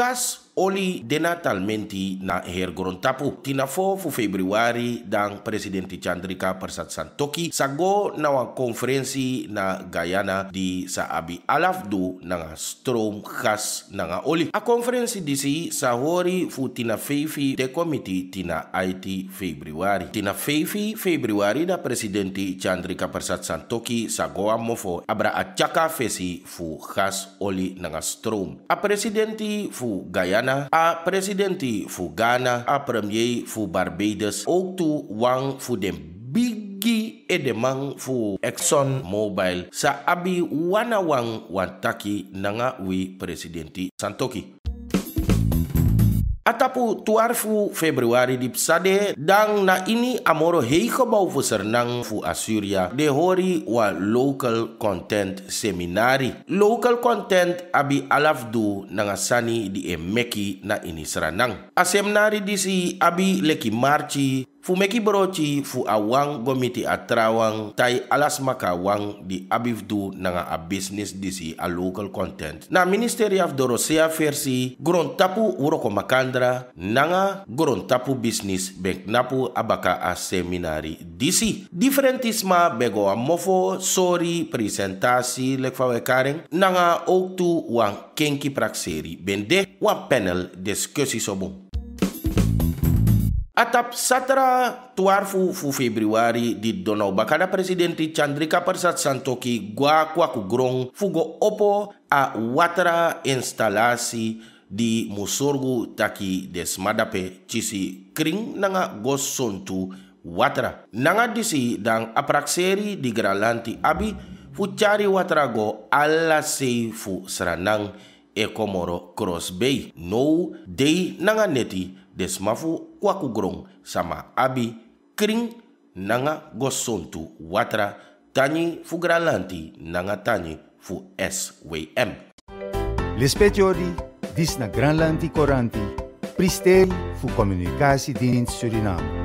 has oli denatalmenti na her Grontapu. Tina fu februari dan presidenti Chandrika Persat Santoki sago na konferensi na Guyana di sa abi alaf du na stroom gas nga oli. A konferensi disi sa hori fu tina feifi de komiti tina IT februari. Tina feifi februari da presidenti Chandrika Persat Santoki sago mofo abra a chaka fesi fu gas oli nga strom. A presidenti fu Guyana Ghana, a presidenti fu Ghana, a premier fu Barbados, ook toe wang fu den bigi edemang fu Exxon Mobile. sa abi wana wang wantaki nanga wi presidenti Santoki. Atapu tuarfu februari di psade dang na ini amoro bau fu nang fu Assyria de hori wa local content seminari. Local content abi alafdu nangasani di emeki na ini seranang. Asemnari si abi leki marci Fu meki broti fu awang gomiti atrawang tai alas makawang di abifdu nanga a business disi a local content. Na Ministry of Dorosea versi grontapu uroko makandra nanga grontapu business bank napu abaka a seminari disi. Differentisma bego a mofo sori presentasi lekfawe karen nanga oktu tu wang kenki prakseri bende wa panel discussie sobo. Atap satra tuarfu fu februari di Donau Bakada di Chandrika Persat Santoki gua kwaku grong fugo opo a watra instalasi di musurgu taki desmadape cisi kring nanga gosontu watra. Nanga disi dang aprakseri di geralanti abi fu cari watra go ala fu seranang ekomoro cross bay. No day nanga neti desmafu kwakugrong sama abi kring nanga gosontu watra tani Fugralanti nanga tani fu SWM. Lespetiori, dis na granlanti coranti, pristeri fu communicatiedienst Suriname.